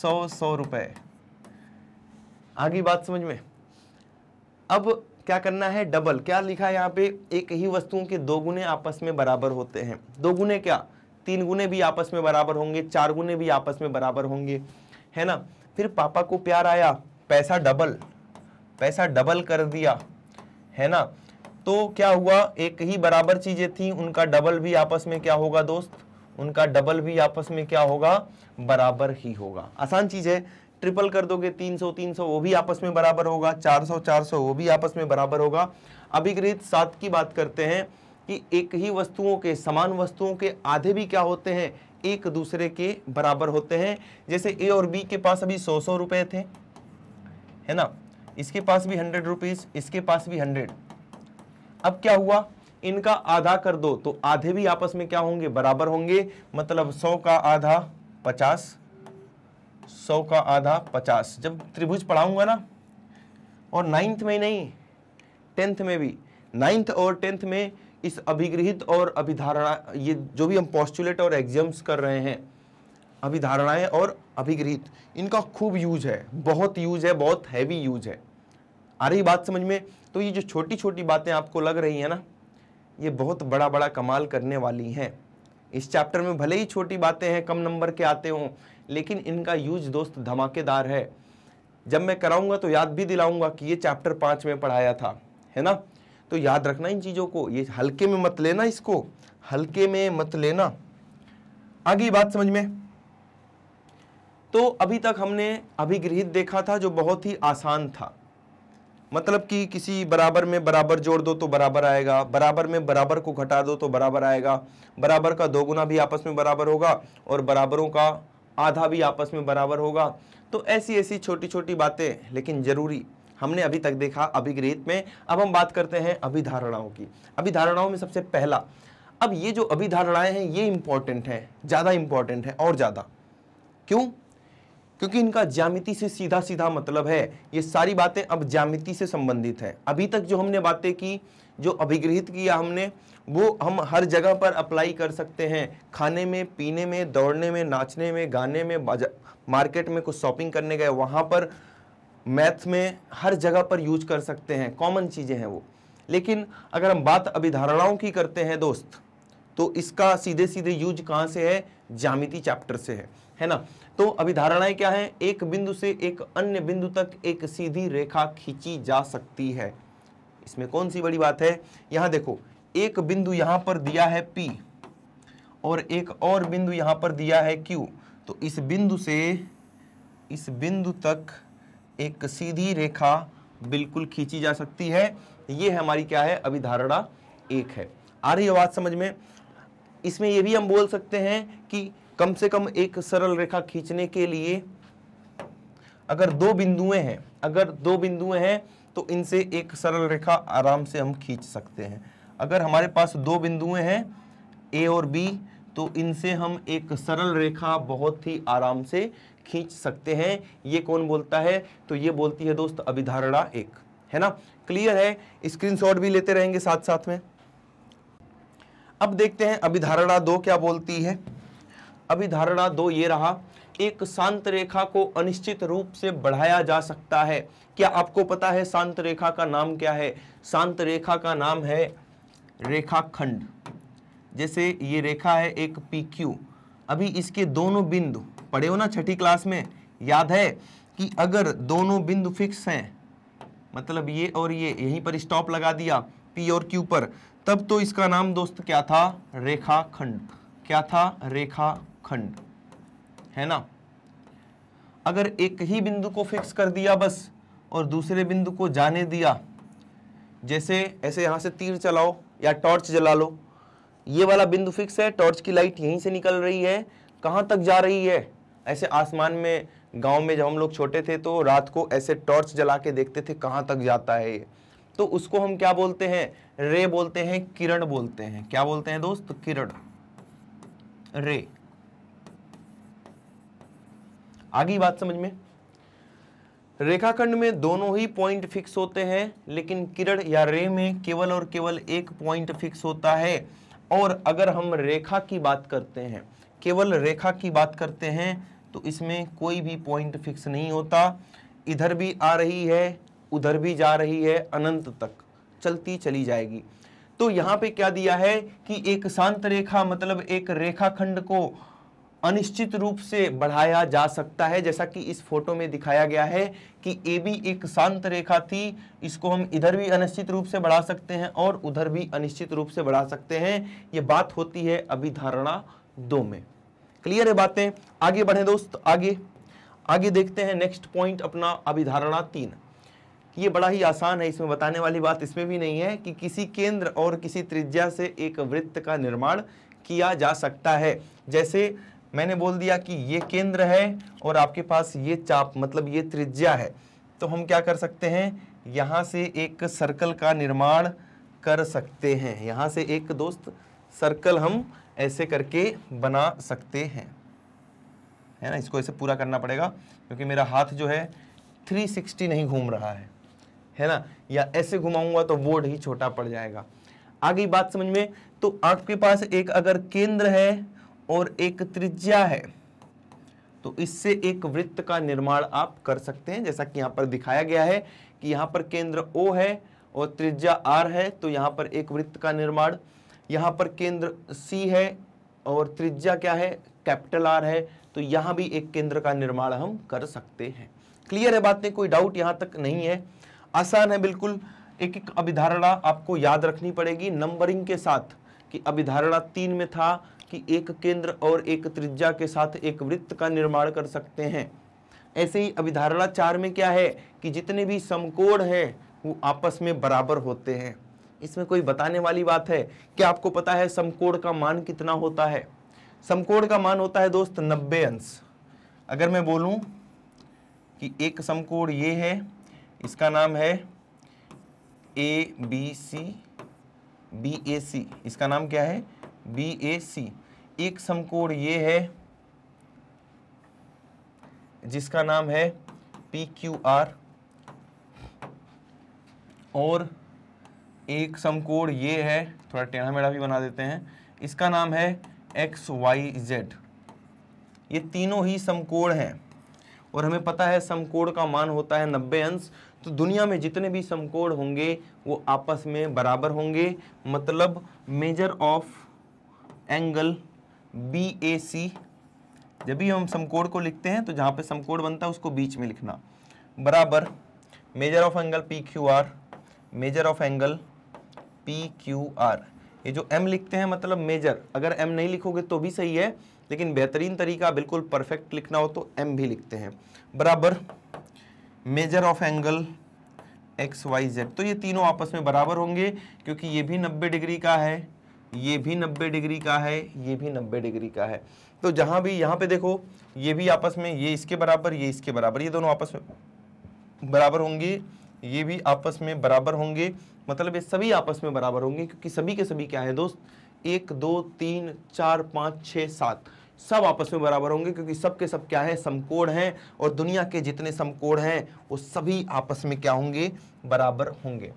सौ सौ रुपये आगे बात समझ में अब क्या करना है डबल क्या लिखा है यहाँ पे एक ही वस्तुओं के दो गुने आपस में बराबर होते हैं दो गुने क्या तीन गुने भी आपस में बराबर होंगे चार गुने भी आपस में बराबर होंगे है ना फिर पापा को प्यार आया पैसा डबल पैसा डबल कर दिया है ना तो क्या हुआ एक ही बराबर चीज़ें थी उनका डबल भी आपस में क्या होगा दोस्त उनका डबल भी आपस में क्या होगा बराबर ही होगा आसान चीज़ है ट्रिपल कर दोगे 300 300 वो भी आपस में बराबर होगा 400 400 वो भी आपस में बराबर होगा अभिग्रहित सात की बात करते हैं कि एक ही वस्तुओं के समान वस्तुओं के आधे भी क्या होते हैं एक दूसरे के बराबर होते हैं जैसे ए और बी के पास अभी सौ सौ रुपए थे है ना इसके पास भी हंड्रेड रुपीज इसके पास भी हंड्रेड अब क्या हुआ इनका आधा कर दो तो आधे भी आपस में क्या होंगे बराबर होंगे मतलब सौ का आधा पचास सौ का आधा पचास जब त्रिभुज पढ़ाऊंगा ना और नाइन्थ में ही नहीं टेंथ में भी नाइन्थ और टेंथ में इस अभिगृहित और अभिधारणा ये जो भी हम पॉस्टुलेट और एग्जाम्स कर रहे हैं अभिधारणाएं और अभिगृहित इनका खूब यूज है बहुत यूज है बहुत हैवी यूज है आ रही बात समझ में तो ये जो छोटी छोटी बातें आपको लग रही हैं ना ये बहुत बड़ा बड़ा कमाल करने वाली हैं इस चैप्टर में भले ही छोटी बातें हैं कम नंबर के आते हों लेकिन इनका यूज दोस्त धमाकेदार है जब मैं कराऊंगा तो याद भी दिलाऊंगा कि ये चैप्टर पाँच में पढ़ाया था है ना तो याद रखना इन चीज़ों को ये हल्के में मत लेना इसको हल्के में मत लेना आगे बात समझ में तो अभी तक हमने अभिगृहित देखा था जो बहुत ही आसान था मतलब कि किसी बराबर में बराबर जोड़ दो तो बराबर आएगा बराबर में बराबर को घटा दो तो बराबर आएगा बराबर का दोगुना भी आपस में बराबर होगा और बराबरों का आधा भी आपस में बराबर होगा तो ऐसी ऐसी छोटी छोटी बातें लेकिन ज़रूरी हमने अभी तक देखा अभिग्रहित में अब हम बात करते हैं अभिधारणाओं की अभिधारणाओं में सबसे पहला अब ये जो अभिधारणाएं हैं ये इंपॉर्टेंट हैं ज़्यादा इंपॉर्टेंट है और ज़्यादा क्यों क्योंकि इनका ज्यामिति से सीधा सीधा मतलब है ये सारी बातें अब ज्यामिति से संबंधित है अभी तक जो हमने बातें की जो अभिगृहित किया हमने वो हम हर जगह पर अप्लाई कर सकते हैं खाने में पीने में दौड़ने में नाचने में गाने में मार्केट में कुछ शॉपिंग करने गए वहाँ पर मैथ में हर जगह पर यूज कर सकते हैं कॉमन चीज़ें हैं वो लेकिन अगर हम बात अभिधारणाओं की करते हैं दोस्त तो इसका सीधे सीधे यूज कहाँ से है जामिति चैप्टर से है है ना तो अभिधारणाएं क्या हैं एक बिंदु से एक अन्य बिंदु तक एक सीधी रेखा खींची जा सकती है इसमें कौन सी बड़ी बात है यहां देखो एक बिंदु यहां पर दिया है P और एक और बिंदु यहां पर दिया है Q तो इस बिंदु से इस बिंदु तक एक सीधी रेखा बिल्कुल खींची जा सकती है ये हमारी क्या है अभिधारणा एक है आ रही आवाज़ समझ में इसमें यह भी हम बोल सकते हैं कि कम से कम एक सरल रेखा खींचने के लिए अगर दो बिंदुएं हैं अगर दो बिंदुएं हैं तो इनसे एक सरल रेखा आराम से हम खींच सकते हैं अगर हमारे पास दो बिंदुएं हैं ए और बी तो इनसे हम एक सरल रेखा बहुत ही आराम से खींच सकते हैं ये कौन बोलता है तो ये बोलती है दोस्त अभिधारणा एक है ना क्लियर है स्क्रीनशॉट भी लेते रहेंगे साथ साथ में अब देखते हैं अभिधारणा दो क्या बोलती है अभिधारणा दो ये रहा एक शांत रेखा को अनिश्चित रूप से बढ़ाया जा सकता है क्या आपको पता है शांत रेखा का नाम क्या है शांत रेखा का नाम है रेखाखंड जैसे ये रेखा है एक पी क्यू अभी इसके दोनों बिंदु पढ़े हो ना छठी क्लास में याद है कि अगर दोनों बिंदु फिक्स हैं मतलब ये और ये यहीं पर स्टॉप लगा दिया पी और क्यू पर तब तो इसका नाम दोस्त क्या था रेखाखंड क्या था रेखा खंड है ना अगर एक ही बिंदु को फिक्स कर दिया बस और दूसरे बिंदु को जाने दिया जैसे ऐसे यहां से तीर चलाओ या टॉर्च जला लो ये वाला बिंदु फिक्स है टॉर्च की लाइट यहीं से निकल रही है कहाँ तक जा रही है ऐसे आसमान में गांव में जब हम लोग छोटे थे तो रात को ऐसे टॉर्च जला के देखते थे कहाँ तक जाता है ये तो उसको हम क्या बोलते हैं रे बोलते हैं किरण बोलते हैं क्या बोलते हैं दोस्त किरण रे आ गई बात समझ में रेखाखंड में दोनों ही पॉइंट फिक्स होते हैं लेकिन किरण या रे में केवल और केवल एक पॉइंट फिक्स होता है और अगर हम रेखा की बात करते हैं केवल रेखा की बात करते हैं तो इसमें कोई भी पॉइंट फिक्स नहीं होता इधर भी आ रही है उधर भी जा रही है अनंत तक चलती चली जाएगी तो यहाँ पे क्या दिया है कि एक शांत रेखा मतलब एक रेखाखंड को अनिश्चित रूप से बढ़ाया जा सकता है जैसा कि इस फोटो में दिखाया गया है कि ए बी एक शांत रेखा थी इसको हम इधर भी अनिश्चित रूप से बढ़ा सकते हैं और उधर भी अनिश्चित रूप से बढ़ा सकते हैं ये बात होती है अभिधारणा दो में क्लियर है बातें आगे बढ़े दोस्त आगे आगे देखते हैं नेक्स्ट पॉइंट अपना अभिधारणा तीन ये बड़ा ही आसान है इसमें बताने वाली बात इसमें भी नहीं है कि किसी केंद्र और किसी त्रिज्या से एक वृत्त का निर्माण किया जा सकता है जैसे मैंने बोल दिया कि ये केंद्र है और आपके पास ये चाप मतलब ये त्रिज्या है तो हम क्या कर सकते हैं यहाँ से एक सर्कल का निर्माण कर सकते हैं यहाँ से एक दोस्त सर्कल हम ऐसे करके बना सकते हैं है ना इसको ऐसे पूरा करना पड़ेगा क्योंकि मेरा हाथ जो है 360 नहीं घूम रहा है है ना या ऐसे घुमाऊंगा तो बोर्ड ही छोटा पड़ जाएगा आगे बात समझ में तो आपके पास एक अगर केंद्र है और एक त्रिज्या है तो इससे एक वृत्त का निर्माण आप कर सकते हैं जैसा कि यहाँ पर दिखाया गया है कि यहां पर केंद्र ओ है और त्रिज्या आर है तो यहाँ पर एक वृत्त का निर्माण यहाँ पर केंद्र सी है और त्रिज्या क्या है कैपिटल आर है तो यहां भी एक केंद्र का निर्माण हम कर सकते हैं क्लियर है बातें कोई डाउट यहां तक नहीं है आसान है बिल्कुल एक एक अभिधारणा आपको याद रखनी पड़ेगी नंबरिंग के साथ कि अभिधारणा तीन में था कि एक केंद्र और एक त्रिज्या के साथ एक वृत्त का निर्माण कर सकते हैं ऐसे ही अभिधारणा चार में क्या है कि जितने भी समकोण हैं वो आपस में बराबर होते हैं इसमें कोई बताने वाली बात है क्या आपको पता है समकोण का मान कितना होता है समकोण का मान होता है दोस्त नब्बे अंश अगर मैं बोलूं कि एक समकोण ये है इसका नाम है A B C B A सी इसका नाम क्या है बी ए सी एक समकोण ये है जिसका नाम है पी क्यू आर और एक समकोण ये है थोड़ा टेढ़ा मेढ़ा भी बना देते हैं इसका नाम है एक्स वाई जेड ये तीनों ही समकोण हैं और हमें पता है समकोण का मान होता है नब्बे अंश तो दुनिया में जितने भी समकोण होंगे वो आपस में बराबर होंगे मतलब measure of angle B A C जब भी हम समकोण को लिखते हैं तो जहाँ पे समकोण बनता है उसको बीच में लिखना बराबर measure of angle P Q R measure of angle P Q R ये जो एम लिखते हैं मतलब मेजर अगर एम नहीं लिखोगे तो भी सही है लेकिन बेहतरीन तरीका बिल्कुल परफेक्ट लिखना हो तो एम भी लिखते हैं बराबर measure of angle X Y Z तो ये तीनों आपस में बराबर होंगे क्योंकि ये भी नब्बे डिग्री का है ये भी 90 डिग्री का है ये भी 90 डिग्री का है तो जहाँ भी यहाँ पे देखो ये भी आपस में ये इसके बराबर ये इसके बराबर ये दोनों आपस में बराबर होंगे ये भी आपस में बराबर होंगे मतलब ये सभी आपस में बराबर होंगे क्योंकि सभी के सभी क्या है दोस्त एक दो तीन चार पाँच छः सात सब आपस में बराबर होंगे क्योंकि सब के सब क्या है समकोण हैं और दुनिया के जितने समकोण हैं वो सभी आपस में क्या होंगे बराबर होंगे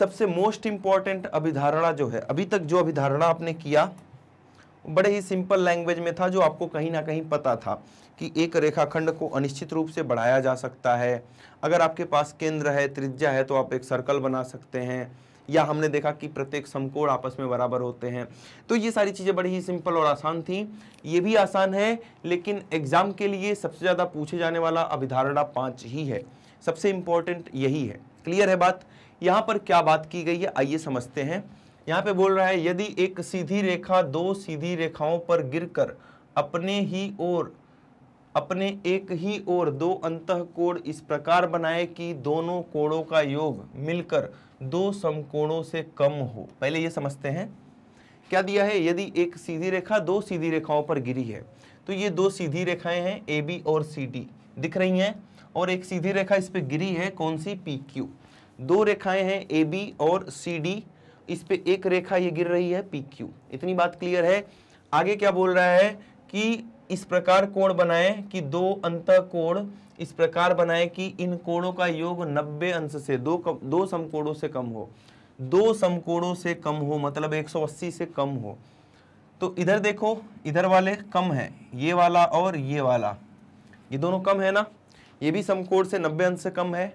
सबसे मोस्ट इम्पॉर्टेंट अभिधारणा जो है अभी तक जो अभिधारणा आपने किया बड़े ही सिंपल लैंग्वेज में था जो आपको कहीं ना कहीं पता था कि एक रेखाखंड को अनिश्चित रूप से बढ़ाया जा सकता है अगर आपके पास केंद्र है त्रिज्या है तो आप एक सर्कल बना सकते हैं या हमने देखा कि प्रत्येक समकोण आपस में बराबर होते हैं तो ये सारी चीज़ें बड़ी ही सिंपल और आसान थी ये भी आसान है लेकिन एग्ज़ाम के लिए सबसे ज़्यादा पूछे जाने वाला अभिधारणा पाँच ही है सबसे इम्पोर्टेंट यही है क्लियर है बात यहाँ पर क्या बात की गई है आइए समझते हैं यहाँ पे बोल रहा है यदि एक सीधी रेखा दो सीधी रेखाओं पर गिरकर अपने ही ओर अपने एक ही ओर दो अंत कोण इस प्रकार बनाए कि दोनों कोणों का योग मिलकर दो समकोणों से कम हो पहले ये समझते हैं क्या दिया है यदि एक सीधी रेखा दो सीधी रेखाओं पर गिरी है तो ये दो सीधी रेखाएं हैं ए बी और सी डी दिख रही हैं और एक सीधी रेखा इस पर गिरी है कौन सी पी क्यू दो रेखाएं हैं ए बी और सी डी इस पे एक रेखा ये गिर रही है पी क्यू इतनी बात क्लियर है आगे क्या बोल रहा है कि इस प्रकार कोण बनाएं कि दो अंत कोण इस प्रकार बनाएं कि इन कोणों का योग 90 अंश से दो कम, दो समकोणों से कम हो दो समकोणों से कम हो मतलब 180 से कम हो तो इधर देखो इधर वाले कम है ये वाला और ये वाला ये दोनों कम है ना ये भी समकोण से 90 अंश से कम है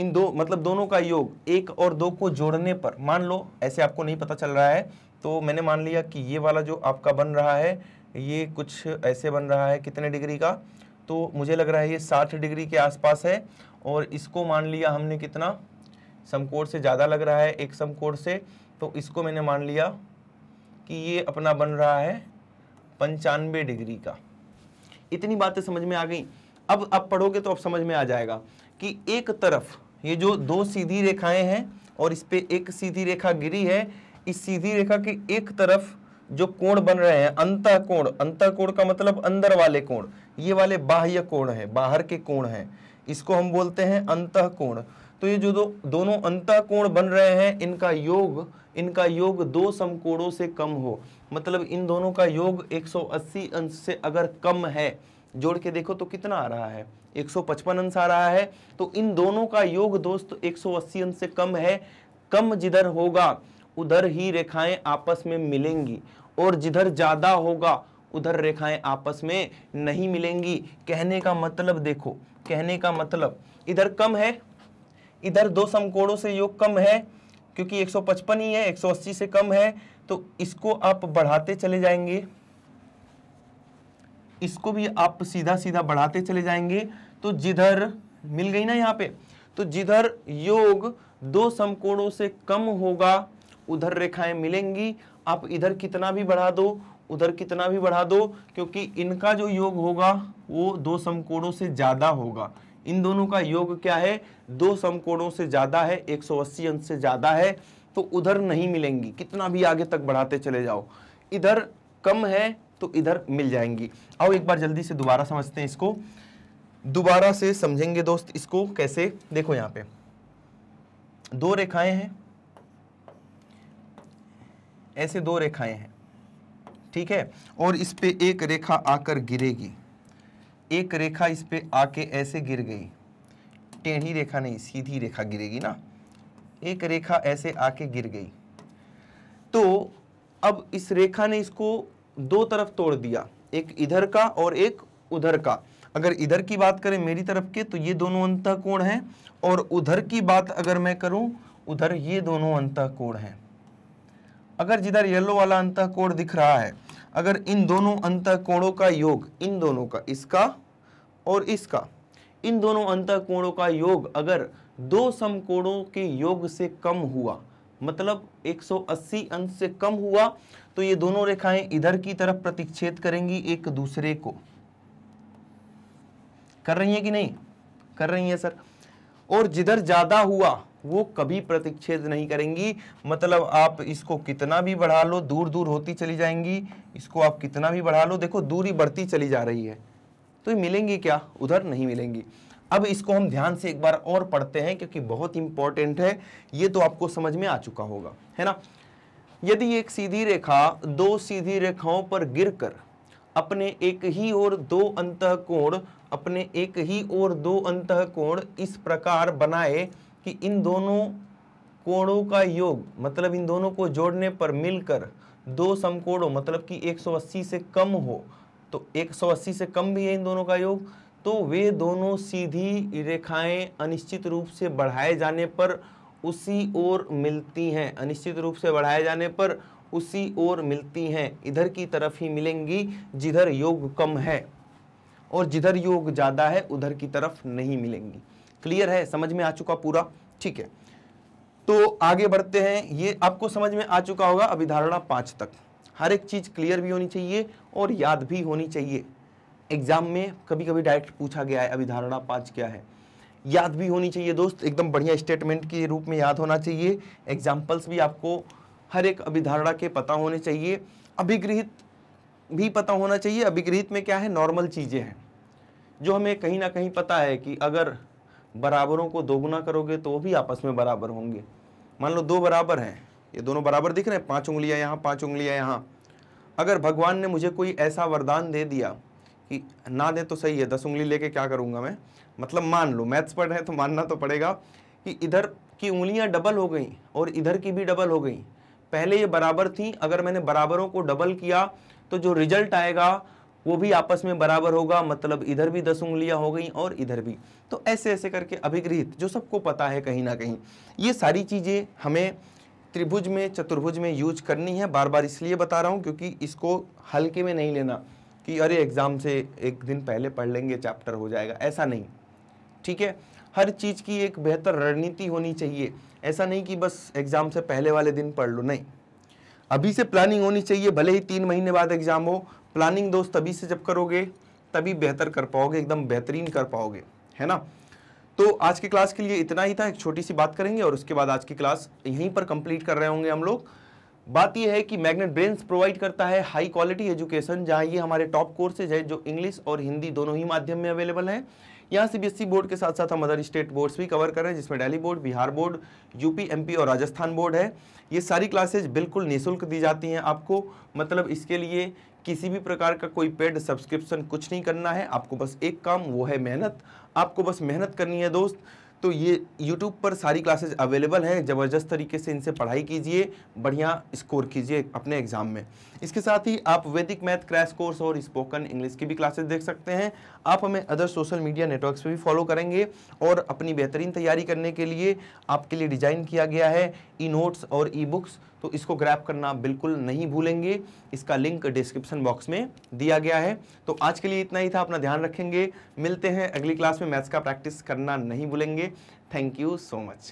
इन दो मतलब दोनों का योग एक और दो को जोड़ने पर मान लो ऐसे आपको नहीं पता चल रहा है तो मैंने मान लिया कि ये वाला जो आपका बन रहा है ये कुछ ऐसे बन रहा है कितने डिग्री का तो मुझे लग रहा है ये साठ डिग्री के आसपास है और इसको मान लिया हमने कितना समकोण से ज़्यादा लग रहा है एक समकोण से तो इसको मैंने मान लिया कि ये अपना बन रहा है पंचानवे डिग्री का इतनी बातें समझ में आ गई अब आप पढ़ोगे तो अब समझ में आ जाएगा कि एक तरफ ये जो दो सीधी रेखाएं हैं और इस पर एक सीधी रेखा गिरी है इस सीधी रेखा के एक तरफ जो कोण बन रहे हैं अंतर कोण अंतर कोण का मतलब अंदर वाले कोण ये वाले बाह्य कोण है बाहर के कोण है इसको हम बोलते हैं अंत कोण तो ये जो दो दोनों अंत कोण बन रहे हैं इनका योग इनका योग दो समकोणों से कम हो मतलब इन दोनों का योग 180 अंश से अगर कम है जोड़ के देखो तो कितना आ रहा है 155 अंश आ रहा है तो इन दोनों का योग दोस्त 180 अंश से कम है कम जिधर होगा उधर ही रेखाएं आपस में मिलेंगी और जिधर ज़्यादा होगा उधर रेखाएं आपस में नहीं मिलेंगी कहने का मतलब देखो कहने का मतलब इधर कम है इधर दो समकोणों से योग कम है क्योंकि 155 ही है 180 से कम है तो इसको आप बढ़ाते चले जाएंगे इसको भी आप सीधा सीधा बढ़ाते चले जाएंगे तो जिधर मिल गई ना यहाँ पे तो जिधर योग दो समकोणों से कम होगा उधर रेखाएं मिलेंगी आप इधर कितना भी बढ़ा दो उधर कितना भी बढ़ा दो क्योंकि इनका जो योग होगा वो दो समकोणों से ज़्यादा होगा इन दोनों का योग क्या है दो समकोणों से ज़्यादा है 180 अंश से ज़्यादा है तो उधर नहीं मिलेंगी कितना भी आगे तक बढ़ाते चले जाओ इधर कम है तो इधर मिल जाएंगी आओ एक बार जल्दी से दोबारा समझते हैं इसको दोबारा से समझेंगे दोस्त इसको कैसे देखो यहां पे दो रेखाएं हैं ऐसे दो रेखाएं हैं ठीक है और इस पे एक रेखा आकर गिरेगी एक रेखा इस पे आके ऐसे गिर गई टेढ़ी रेखा नहीं सीधी रेखा गिरेगी ना एक रेखा ऐसे आके गिर गई तो अब इस रेखा ने इसको दो तरफ तोड़ दिया एक इधर का और एक उधर का अगर इधर की बात करें मेरी तरफ के तो ये दोनों अंत कोण है और उधर की बात अगर मैं करूं उधर ये दोनों अंत कोण है अगर जिधर येलो वाला अंत कोण दिख रहा है अगर इन दोनों अंत कोणों का योग इन दोनों का इसका और इसका इन दोनों अंत कोणों का योग अगर दो समकोणों के योग से कम हुआ मतलब 180 अंश से कम हुआ तो ये दोनों रेखाएं इधर की तरफ प्रतिच्छेद करेंगी एक दूसरे को कर रही है कि नहीं कर रही है सर और जिधर ज़्यादा हुआ वो कभी प्रतिच्छेद नहीं करेंगी मतलब आप इसको कितना भी बढ़ा लो दूर दूर होती चली जाएंगी इसको आप कितना भी बढ़ा लो देखो दूरी बढ़ती चली जा रही है तो ये मिलेंगी क्या उधर नहीं मिलेंगी अब इसको हम ध्यान से एक बार और पढ़ते हैं क्योंकि बहुत इंपॉर्टेंट है ये तो आपको समझ में आ चुका होगा है ना यदि एक सीधी रेखा दो सीधी रेखाओं पर गिरकर अपने एक ही और दो अंत कोण अपने एक ही और दो अंत कोण इस प्रकार बनाए कि इन दोनों कोणों का योग मतलब इन दोनों को जोड़ने पर मिलकर दो समकोणों मतलब कि 180 से कम हो तो 180 से कम भी है इन दोनों का योग तो वे दोनों सीधी रेखाएं अनिश्चित रूप से बढ़ाए जाने पर उसी ओर मिलती हैं अनिश्चित रूप से बढ़ाए जाने पर उसी ओर मिलती हैं इधर की तरफ ही मिलेंगी जिधर योग कम है और जिधर योग ज़्यादा है उधर की तरफ नहीं मिलेंगी क्लियर है समझ में आ चुका पूरा ठीक है तो आगे बढ़ते हैं ये आपको समझ में आ चुका होगा अभिधारणा पाँच तक हर एक चीज़ क्लियर भी होनी चाहिए और याद भी होनी चाहिए एग्जाम में कभी कभी डायरेक्ट पूछा गया है अभिधारणा पाँच क्या है याद भी होनी चाहिए दोस्त एकदम बढ़िया स्टेटमेंट के रूप में याद होना चाहिए एग्जाम्पल्स भी आपको हर एक अभिधारणा के पता होने चाहिए अभिगृहित भी पता होना चाहिए अभिगृहित में क्या है नॉर्मल चीज़ें हैं जो हमें कहीं ना कहीं पता है कि अगर बराबरों को दोगुना करोगे तो वो भी आपस में बराबर होंगे मान लो दो बराबर हैं ये दोनों बराबर दिख रहे हैं पाँच उंगलियाँ यहाँ पाँच उंगलियाँ यहाँ अगर भगवान ने मुझे कोई ऐसा वरदान दे दिया कि ना दे तो सही है दस उंगली लेके क्या करूँगा मैं मतलब मान लो मैथ्स पढ़ रहे हैं तो मानना तो पड़ेगा कि इधर की उंगलियां डबल हो गई और इधर की भी डबल हो गई पहले ये बराबर थी अगर मैंने बराबरों को डबल किया तो जो रिजल्ट आएगा वो भी आपस में बराबर होगा मतलब इधर भी दस उंगलियां हो गई और इधर भी तो ऐसे ऐसे करके अभिगृहित जो सबको पता है कहीं ना कहीं ये सारी चीज़ें हमें त्रिभुज में चतुर्भुज में यूज करनी है बार बार इसलिए बता रहा हूँ क्योंकि इसको हल्के में नहीं लेना कि अरे एग्ज़ाम से एक दिन पहले पढ़ लेंगे चैप्टर हो जाएगा ऐसा नहीं ठीक है हर चीज़ की एक बेहतर रणनीति होनी चाहिए ऐसा नहीं कि बस एग्ज़ाम से पहले वाले दिन पढ़ लो नहीं अभी से प्लानिंग होनी चाहिए भले ही तीन महीने बाद एग्ज़ाम हो प्लानिंग दोस्त अभी से जब करोगे तभी बेहतर कर पाओगे एकदम बेहतरीन कर पाओगे है ना तो आज की क्लास के लिए इतना ही था एक छोटी सी बात करेंगे और उसके बाद आज की क्लास यहीं पर कंप्लीट कर रहे होंगे हम लोग बात यह है कि मैग्नेट ब्रेन्स प्रोवाइड करता है हाई क्वालिटी एजुकेशन जहां ये हमारे टॉप कोर्सेज है जो इंग्लिश और हिंदी दोनों ही माध्यम में अवेलेबल हैं यहाँ सीबीएसई बोर्ड e के साथ साथ हम अदर स्टेट बोर्ड्स भी कवर कर रहे हैं जिसमें Delhi board Bihar board UP MP और राजस्थान बोर्ड है ये सारी क्लासेज बिल्कुल निःशुल्क दी जाती हैं आपको मतलब इसके लिए किसी भी प्रकार का कोई पेड सब्सक्रिप्शन कुछ नहीं करना है आपको बस एक काम वो है मेहनत आपको बस मेहनत करनी है दोस्त तो ये यूट्यूब पर सारी क्लासेज अवेलेबल हैं ज़बरदस्त तरीके से इनसे पढ़ाई कीजिए बढ़िया स्कोर कीजिए अपने एग्ज़ाम में इसके साथ ही आप वैदिक मैथ क्रैश कोर्स और स्पोकन इंग्लिश की भी क्लासेज देख सकते हैं आप हमें अदर सोशल मीडिया नेटवर्क्स पर भी फॉलो करेंगे और अपनी बेहतरीन तैयारी करने के लिए आपके लिए डिज़ाइन किया गया है ई नोट्स और ई बुक्स तो इसको ग्रैप करना बिल्कुल नहीं भूलेंगे इसका लिंक डिस्क्रिप्शन बॉक्स में दिया गया है तो आज के लिए इतना ही था अपना ध्यान रखेंगे मिलते हैं अगली क्लास में मैथ्स का प्रैक्टिस करना नहीं भूलेंगे थैंक यू सो मच